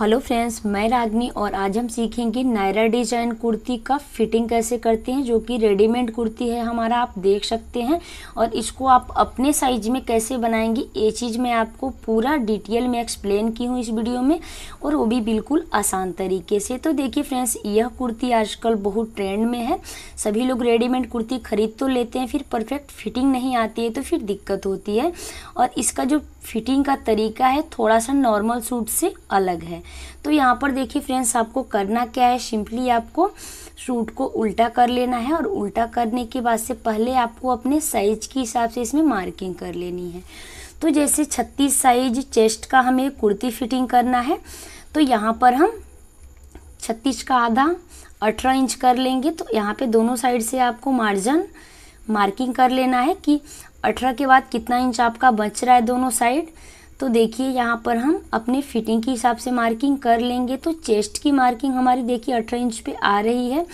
hello friends मैं रागनी और आज हम सीखेंगे नायरा डिजाइन कुर्ती का फिटिंग कैसे करते हैं जो कि रेडीमेड कुर्ती है हमारा आप देख सकते हैं और इसको आप अपने साइज में कैसे बनाएंगे ये चीज़ मैं आपको पूरा डिटेल में एक्सप्लेन की हूँ इस वीडियो में और वो भी बिल्कुल आसान तरीके से तो देखिए फ्रेंड्स यह कुर्ती आजकल बहुत ट्रेंड में है सभी लोग रेडीमेड कुर्ती खरीद तो लेते हैं फिर परफेक्ट फिटिंग नहीं आती है तो फिर दिक्कत होती है और इसका जो फिटिंग का तरीका है थोड़ा सा नॉर्मल सूट से अलग है तो यहाँ पर देखिए फ्रेंड्स आपको करना क्या है सिंपली आपको सूट को उल्टा कर लेना है और उल्टा करने के बाद से पहले आपको अपने साइज के हिसाब से इसमें मार्किंग कर लेनी है तो जैसे छत्तीस साइज चेस्ट का हमें कुर्ती फिटिंग करना है तो यहाँ पर हम छत्तीस का आधा अठारह इंच कर लेंगे तो यहाँ पे दोनों साइड से आपको मार्जिन मार्किंग कर लेना है कि अठारह के बाद कितना इंच आपका बच रहा है दोनों साइड तो देखिए यहाँ पर हम अपने फिटिंग के हिसाब से मार्किंग कर लेंगे तो चेस्ट की मार्किंग हमारी देखिए अठारह इंच पे आ रही है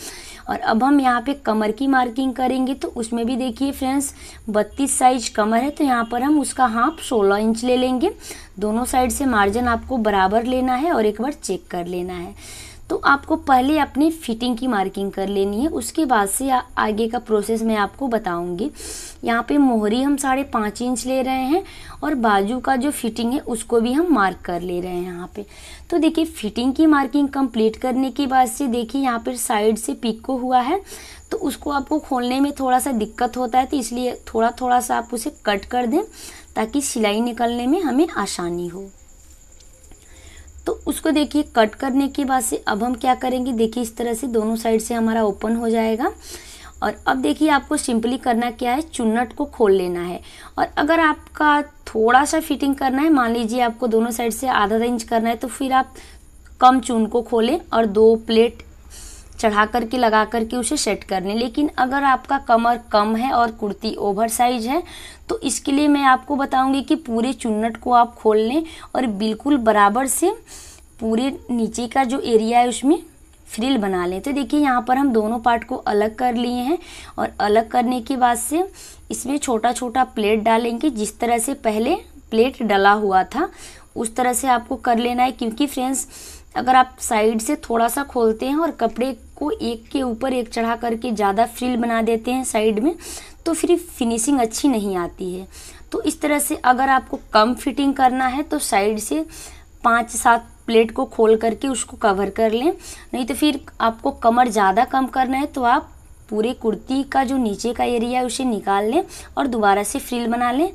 और अब हम यहाँ पे कमर की मार्किंग करेंगे तो उसमें भी देखिए फ्रेंड्स बत्तीस साइज कमर है तो यहाँ पर हम उसका हाफ सोलह इंच ले लेंगे दोनों साइड से मार्जिन आपको बराबर लेना है और एक बार चेक कर लेना है तो आपको पहले अपनी फिटिंग की मार्किंग कर लेनी है उसके बाद से आ, आगे का प्रोसेस मैं आपको बताऊंगी यहाँ पे मोहरी हम साढ़े पाँच इंच ले रहे हैं और बाजू का जो फिटिंग है उसको भी हम मार्क कर ले रहे हैं यहाँ पे तो देखिए फिटिंग की मार्किंग कंप्लीट करने के बाद से देखिए यहाँ पर साइड से पिको हुआ है तो उसको आपको खोलने में थोड़ा सा दिक्कत होता है तो इसलिए थोड़ा थोड़ा सा आप उसे कट कर दें ताकि सिलाई निकलने में हमें आसानी हो तो उसको देखिए कट करने के बाद से अब हम क्या करेंगे देखिए इस तरह से दोनों साइड से हमारा ओपन हो जाएगा और अब देखिए आपको सिंपली करना क्या है चुन्नट को खोल लेना है और अगर आपका थोड़ा सा फिटिंग करना है मान लीजिए आपको दोनों साइड से आधा इंच करना है तो फिर आप कम चून को खोलें और दो प्लेट चढ़ा करके लगा करके उसे सेट कर लें लेकिन अगर आपका कमर कम है और कुर्ती ओवर साइज है तो इसके लिए मैं आपको बताऊंगी कि पूरे चुन्नट को आप खोल लें और बिल्कुल बराबर से पूरे नीचे का जो एरिया है उसमें फ्रिल बना लें तो देखिए यहाँ पर हम दोनों पार्ट को अलग कर लिए हैं और अलग करने के बाद से इसमें छोटा छोटा प्लेट डालेंगे जिस तरह से पहले प्लेट डला हुआ था उस तरह से आपको कर लेना है क्योंकि फ्रेंड्स अगर आप साइड से थोड़ा सा खोलते हैं और कपड़े को एक के ऊपर एक चढ़ा करके ज़्यादा फ्रिल बना देते हैं साइड में तो फिर फिनिशिंग अच्छी नहीं आती है तो इस तरह से अगर आपको कम फिटिंग करना है तो साइड से पाँच सात प्लेट को खोल करके उसको कवर कर लें नहीं तो फिर आपको कमर ज़्यादा कम करना है तो आप पूरे कुर्ती का जो नीचे का एरिया है उसे निकाल लें और दोबारा से फ्रिल बना लें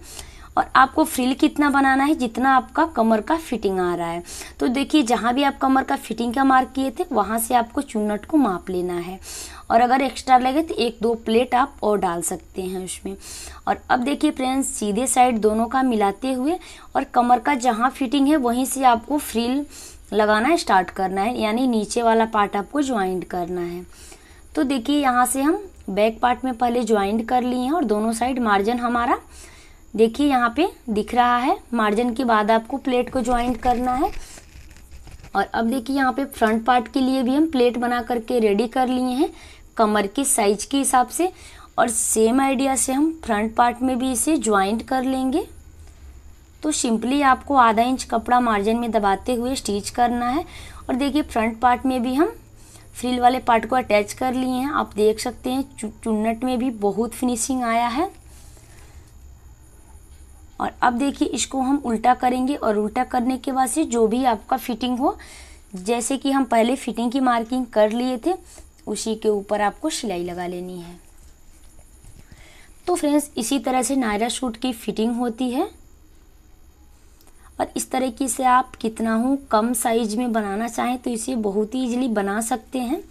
और आपको फ्रिल कितना बनाना है जितना आपका कमर का फिटिंग आ रहा है तो देखिए जहाँ भी आप कमर का फिटिंग का मार्क किए थे वहाँ से आपको चुनट को माप लेना है और अगर एक्स्ट्रा लगे तो एक दो प्लेट आप और डाल सकते हैं उसमें और अब देखिए फ्रेंड्स सीधे साइड दोनों का मिलाते हुए और कमर का जहाँ फिटिंग है वहीं से आपको फ्रील लगाना स्टार्ट करना है यानी नीचे वाला पार्ट आपको ज्वाइंट करना है तो देखिए यहाँ से हम बैक पार्ट में पहले ज्वाइंट कर लिए हैं और दोनों साइड मार्जिन हमारा देखिए यहाँ पे दिख रहा है मार्जिन के बाद आपको प्लेट को ज्वाइंट करना है और अब देखिए यहाँ पे फ्रंट पार्ट के लिए भी हम प्लेट बना करके रेडी कर लिए हैं कमर के साइज के हिसाब से और सेम आइडिया से हम फ्रंट पार्ट में भी इसे ज्वाइंट कर लेंगे तो सिंपली आपको आधा इंच कपड़ा मार्जिन में दबाते हुए स्टिच करना है और देखिए फ्रंट पार्ट में भी हम फ्रिल वाले पार्ट को अटैच कर लिए हैं आप देख सकते हैं चुन्नट में भी बहुत फिनिशिंग आया है और अब देखिए इसको हम उल्टा करेंगे और उल्टा करने के बाद से जो भी आपका फिटिंग हो जैसे कि हम पहले फिटिंग की मार्किंग कर लिए थे उसी के ऊपर आपको सिलाई लगा लेनी है तो फ्रेंड्स इसी तरह से नायरा सूट की फिटिंग होती है और इस तरह की से आप कितना हो कम साइज में बनाना चाहें तो इसे बहुत ही इजीली बना सकते हैं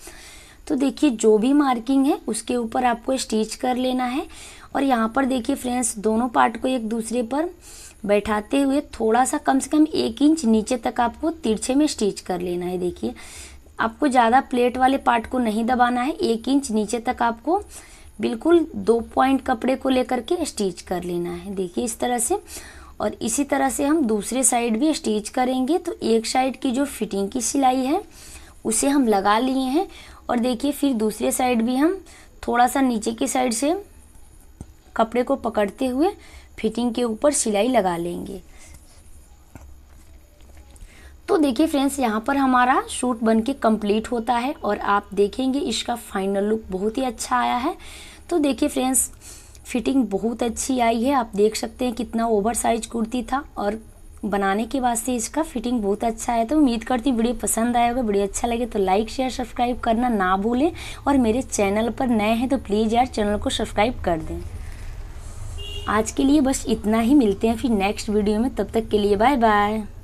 तो देखिए जो भी मार्किंग है उसके ऊपर आपको स्टिच कर लेना है और यहाँ पर देखिए फ्रेंड्स दोनों पार्ट को एक दूसरे पर बैठाते हुए थोड़ा सा कम से कम एक इंच नीचे तक आपको तिरछे में स्टिच कर लेना है देखिए आपको ज़्यादा प्लेट वाले पार्ट को नहीं दबाना है एक इंच नीचे तक आपको बिल्कुल दो पॉइंट कपड़े को लेकर के स्टिच कर लेना है देखिए इस तरह से और इसी तरह से हम दूसरे साइड भी स्टिच करेंगे तो एक साइड की जो फिटिंग की सिलाई है उसे हम लगा लिए हैं और देखिए फिर दूसरे साइड भी हम थोड़ा सा नीचे की साइड से कपड़े को पकड़ते हुए फिटिंग के ऊपर सिलाई लगा लेंगे तो देखिए फ्रेंड्स यहाँ पर हमारा शूट बन के कम्प्लीट होता है और आप देखेंगे इसका फाइनल लुक बहुत ही अच्छा आया है तो देखिए फ्रेंड्स फिटिंग बहुत अच्छी आई है आप देख सकते हैं कितना ओवर साइज कुर्ती था और बनाने के बाद से इसका फिटिंग बहुत अच्छा है तो उम्मीद करती हूँ वीडियो पसंद आया होगा वीडियो अच्छा लगे तो लाइक शेयर सब्सक्राइब करना ना भूलें और मेरे चैनल पर नए हैं तो प्लीज़ यार चैनल को सब्सक्राइब कर दें आज के लिए बस इतना ही मिलते हैं फिर नेक्स्ट वीडियो में तब तक के लिए बाय बाय